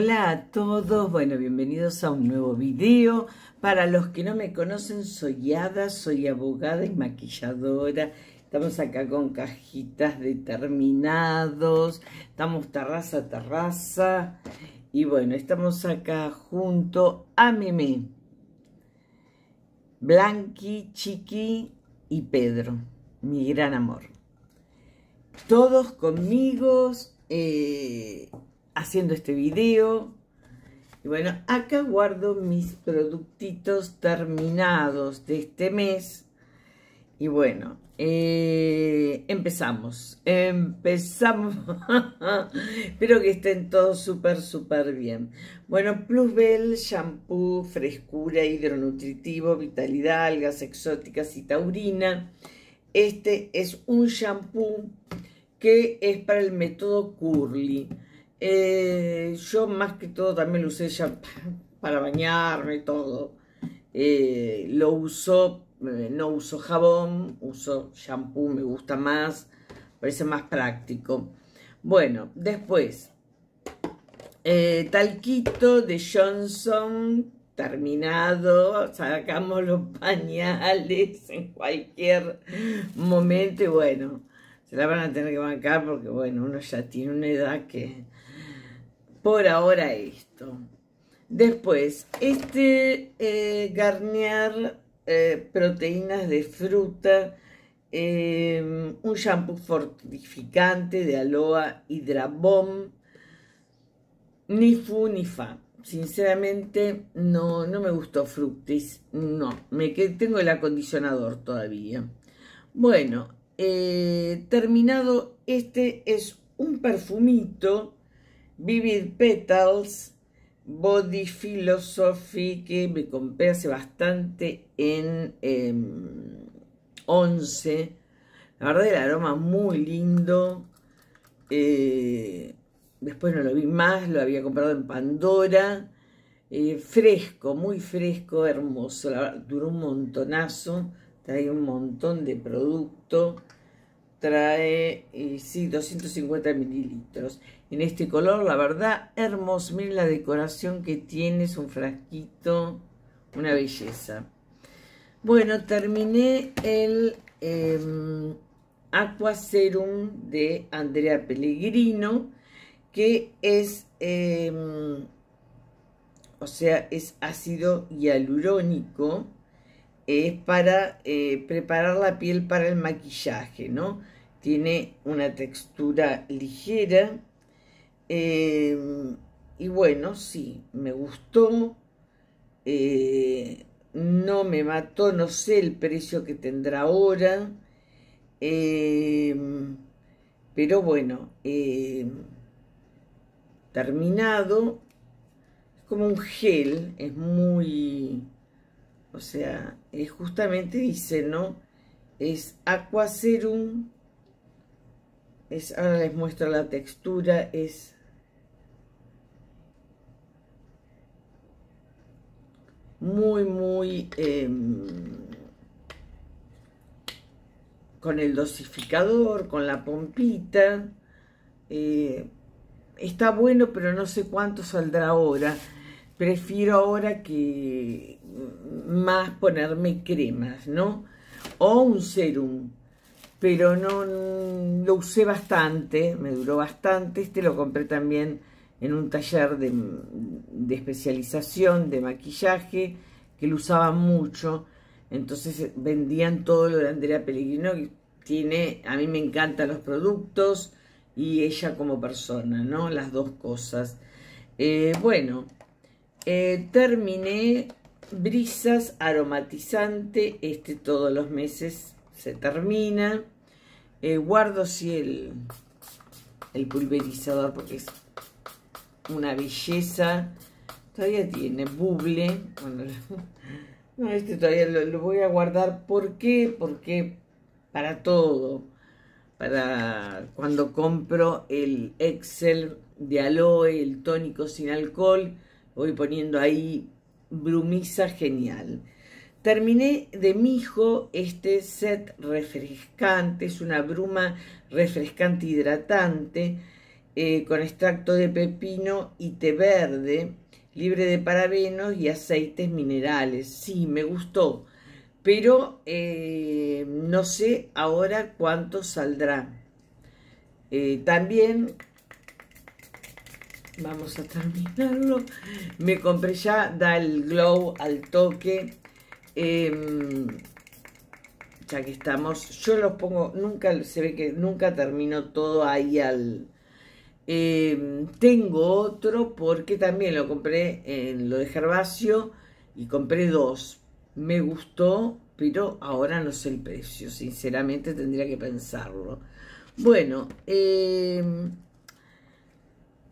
Hola a todos, bueno, bienvenidos a un nuevo video. Para los que no me conocen, soy Ada, soy abogada y maquilladora. Estamos acá con cajitas de terminados, estamos terraza a terraza. Y bueno, estamos acá junto a Meme, Blanqui, Chiqui y Pedro, mi gran amor. Todos conmigo, eh, haciendo este video. Y bueno, acá guardo mis productitos terminados de este mes. Y bueno, eh, empezamos. Empezamos. Espero que estén todos súper, súper bien. Bueno, Plusbel, shampoo, frescura, hidronutritivo, vitalidad, algas exóticas y taurina. Este es un shampoo que es para el método Curly. Eh, yo más que todo también lo usé ya para bañarme y todo. Eh, lo uso, eh, no uso jabón, uso shampoo, me gusta más, parece más práctico. Bueno, después, talquito de Johnson, terminado, sacamos los pañales en cualquier momento y bueno, se la van a tener que bancar porque bueno, uno ya tiene una edad que por ahora esto. Después, este eh, eh proteínas de fruta, em, un shampoo fortificante de aloe hidrabom, ni fu ni fa. Sinceramente, no, no me gustó fructis, no, me tengo el acondicionador todavía. Bueno, eh, terminado, este es un perfumito Vivid Petals, Body Philosophy, que me compré hace bastante en em, Once. 11. La verdad, el aroma muy lindo. Eh, después no lo vi más, lo había comprado en Pandora. Eh, fresco, muy fresco, hermoso. duró un montonazo. Trae un montón de producto trae, eh, sí, 250 mililitros. En este color, la verdad, hermoso. Miren la decoración que tiene, es un frasquito, una belleza. Bueno, terminé el eh, Aqua Serum de Andrea Pellegrino, que es, em, o sea, es ácido hialurónico es para eh, preparar la piel para el maquillaje, ¿no? tiene una textura ligera. Eh, y bueno, sí, me gustó. Eh, no me mató, no sé el precio que tendrá ahora. Eh, pero bueno, terminado. Es como un gel, es muy... O sea, es justamente dice, ¿no? Es Aqua Serum ahora les muestro la textura, es muy, muy, em, con el dosificador, con la pompita, eh, está bueno, pero no sé cuánto saldrá ahora. Prefiero ahora que más ponerme cremas, ¿no? O un serum, pero no mm, lo usé bastante, me duró bastante. Este lo compré también en un taller de, mm, especialización de maquillaje, que lo usaba mucho. Entonces eh, vendían todo lo de Andrea Pellegrino, tiene, a mí me encantan los productos y ella como persona, ¿no? Las dos cosas. Eh, bueno, eh, terminé brisas aromatizante, este todos los meses se termina. Eh, guardo si el, el pulverizador porque es una belleza. Todavía tiene buble. Bueno, no, este todavía lo, voy a guardar. ¿Por qué? Porque para todo. Para cuando compro el Excel de aloe, el tónico sin alcohol, voy poniendo ahí brumiza genial. Terminé de mijo este set refrescante, es una bruma refrescante hidratante eh, con extracto de pepino y té verde, libre de parabenos y aceites minerales. Sí, me gustó, pero eh, no sé ahora cuánto saldrá. Eh, también vamos a terminarlo. Me compré ya, da el glow al toque Em, ya que estamos, yo los pongo, nunca se ve que nunca termino todo ahí al... Em, tengo otro porque también lo compré en lo de Gervasio y compré dos. Me gustó, pero ahora no sé el precio, sinceramente tendría que pensarlo. Bueno, eh,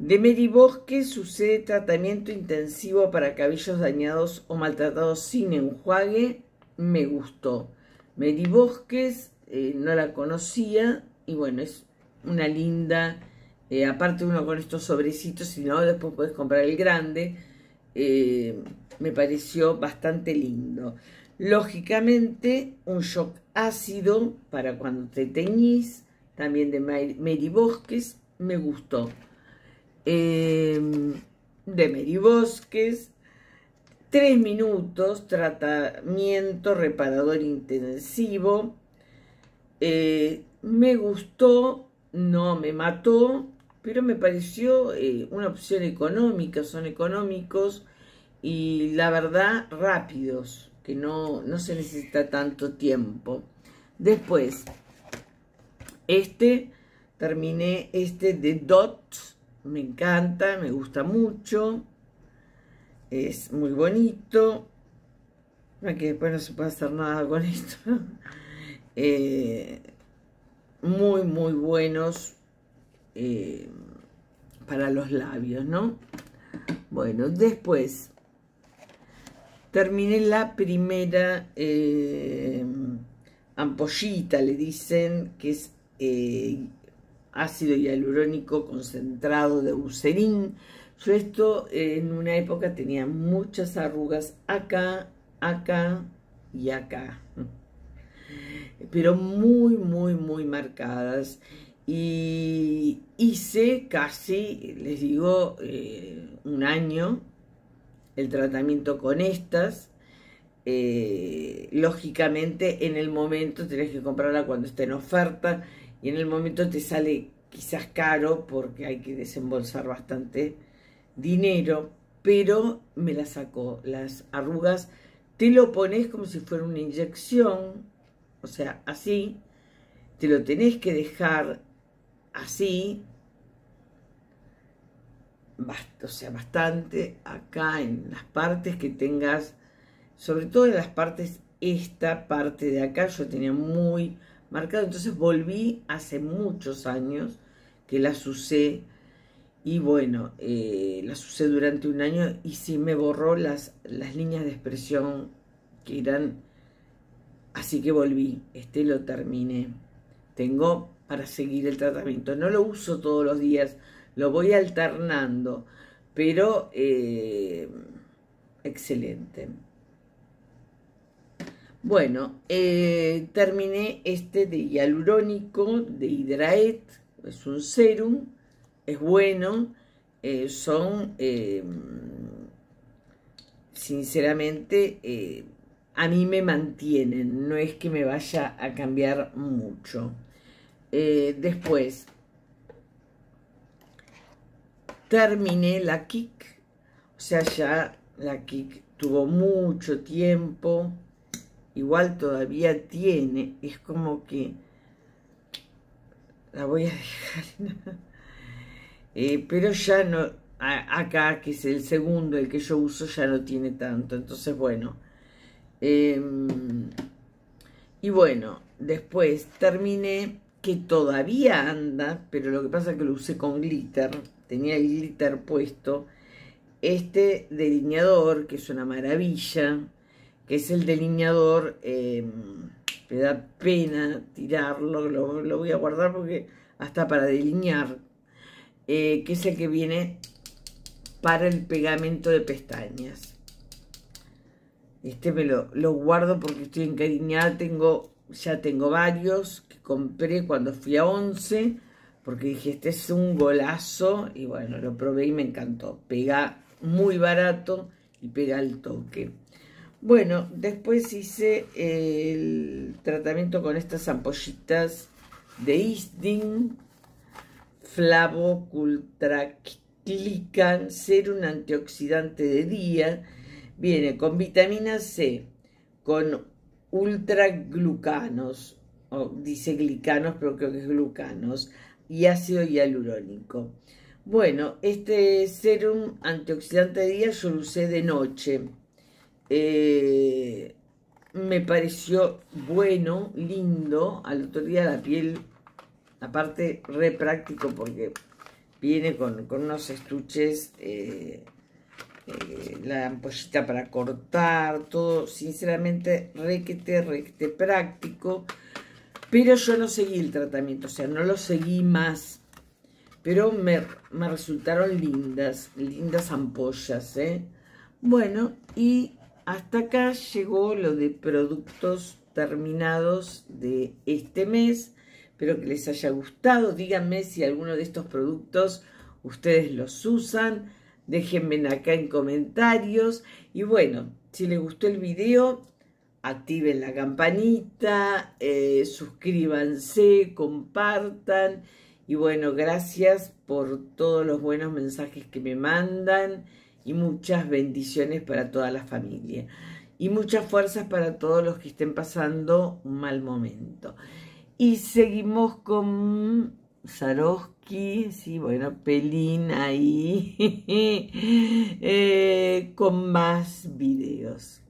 de Bosques sucede tratamiento intensivo para cabellos dañados o maltratados sin enjuague. Me gustó. Meribosques, Bosques eh, no la conocía y bueno, es una linda, eh, aparte uno con estos sobrecitos, si no, después puedes comprar el grande. Eh, me pareció bastante lindo. Lógicamente, un shock ácido para cuando te teñís, también de Mary Bosques, me gustó. Em, de Meribosques Tres 3 minutos, tratamiento reparador intensivo, eh, me gustó, no me mató, pero me pareció eh, una opción económica, son económicos y la verdad rápidos, que no, no se necesita tanto tiempo. Después, este, terminé este de DOTS me encanta, me gusta mucho, es muy bonito, que después no se puede hacer nada con esto. Eh, muy, muy buenos eh, para los labios, ¿no? Bueno, después terminé la primera eh, ampollita, le dicen, que es ácido hialurónico concentrado de Eucerin. Yo esto eh, en una época tenía muchas arrugas acá, acá y acá. Pero muy, muy, muy marcadas. Y hice casi, les digo, eh, un año el tratamiento con estas. Eh, lógicamente en el momento tenés que comprarla cuando esté en oferta y en el momento te sale quizás caro porque hay que desembolsar bastante dinero, pero me la sacó las arrugas. Te lo pones como si fuera una inyección, o sea, así. Te lo tenés que dejar así, o sea, bastante acá en las partes que tengas, sobre todo en las partes, esta parte de acá, yo tenía muy marcado. Entonces volví hace muchos años que las usé y bueno, eh, las usé durante un año y sí me borró las, las líneas de expresión que eran, así que volví, este lo terminé. Tengo para seguir el tratamiento, no lo uso todos los días, lo voy alternando, pero eh, excelente. Bueno, eh, terminé este de hialurónico, de Hydraet, es un serum, es bueno, eh, son, em, sinceramente, eh, a mí me mantienen, no es que me vaya a cambiar mucho. después, terminé la Kik, o sea, ya la Kik tuvo mucho tiempo, igual todavía tiene, es como que la voy a dejar. Eh, pero ya no, acá que es el segundo, el que yo uso, ya no tiene tanto. Entonces, bueno. Em, y bueno, después terminé que todavía anda, pero lo que pasa es que lo usé con glitter, tenía el glitter puesto. Este delineador, que es una maravilla, que es el delineador, em, me da pena tirarlo, lo, voy a guardar porque hasta para delinear, eh, que es el que viene para el pegamento de pestañas. Este me lo, guardo porque estoy encariñada, tengo, ya tengo varios que compré cuando fui a 11, porque dije, este es un golazo, y bueno, lo probé y me encantó. Pega muy barato y pega al toque. Bueno, después hice el tratamiento con estas ampollitas de Isdin, flavocultraclican, ser un antioxidante de día. Viene con vitamina C, con ultraglucanos, o dice glicanos, pero creo que es glucanos, y ácido hialurónico. Bueno, este serum antioxidante de día yo lo usé de noche eh, me pareció bueno, lindo. Al otro día la piel, aparte, re práctico porque viene con, unos estuches, eh, eh, la ampollita para cortar, todo, sinceramente, que requete práctico. Pero yo no seguí el tratamiento, o sea, no lo seguí más. Pero me, me resultaron lindas, lindas ampollas, ¿eh? Bueno, y hasta acá llegó lo de productos terminados de este mes. Espero que les haya gustado. Díganme si alguno de estos productos ustedes los usan. Déjenme acá en comentarios. Y bueno, si les gustó el video, activen la campanita, eh, suscríbanse, compartan. Y bueno, gracias por todos los buenos mensajes que me mandan y muchas bendiciones para toda la familia y muchas fuerzas para todos los que estén pasando un mal momento. Y seguimos con Saroski, sí, bueno, Pelín ahí, eh, con más videos.